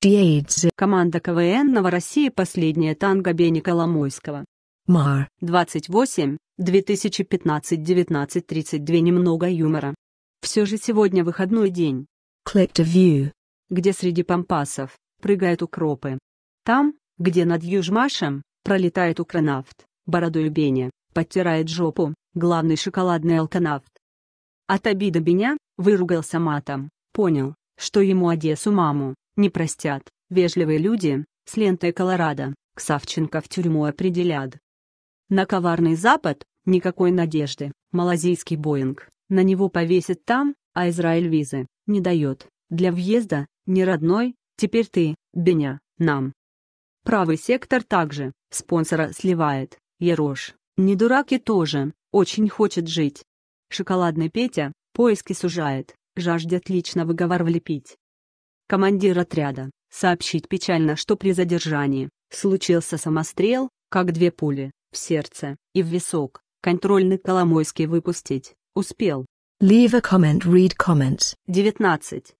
Тиэйдзе. Команда КВН Новороссии «Последняя танго» Бени Коломойского. Мар. 28, 2015, 19, 32. Немного юмора. Все же сегодня выходной день. Click to view. Где среди пампасов прыгают укропы. Там, где над Южмашем, пролетает укранафт, бородой Беня, подтирает жопу, главный шоколадный алканавт. От обида Беня, выругался матом, понял, что ему Одессу маму, не простят. Вежливые люди, с лентой Колорадо, к Савченко в тюрьму определят. На коварный Запад – никакой надежды. Малазийский Боинг. На него повесит там, а Израиль визы не дает. Для въезда, не родной, теперь ты, Беня, нам. Правый сектор также, спонсора сливает, Ерош. Не дураки тоже, очень хочет жить. Шоколадный Петя, поиски сужает, жаждет лично выговор влепить командир отряда, сообщить печально, что при задержании случился самострел, как две пули, в сердце и в висок, контрольный Коломойский выпустить, успел. Leave a comment, read comments. 19.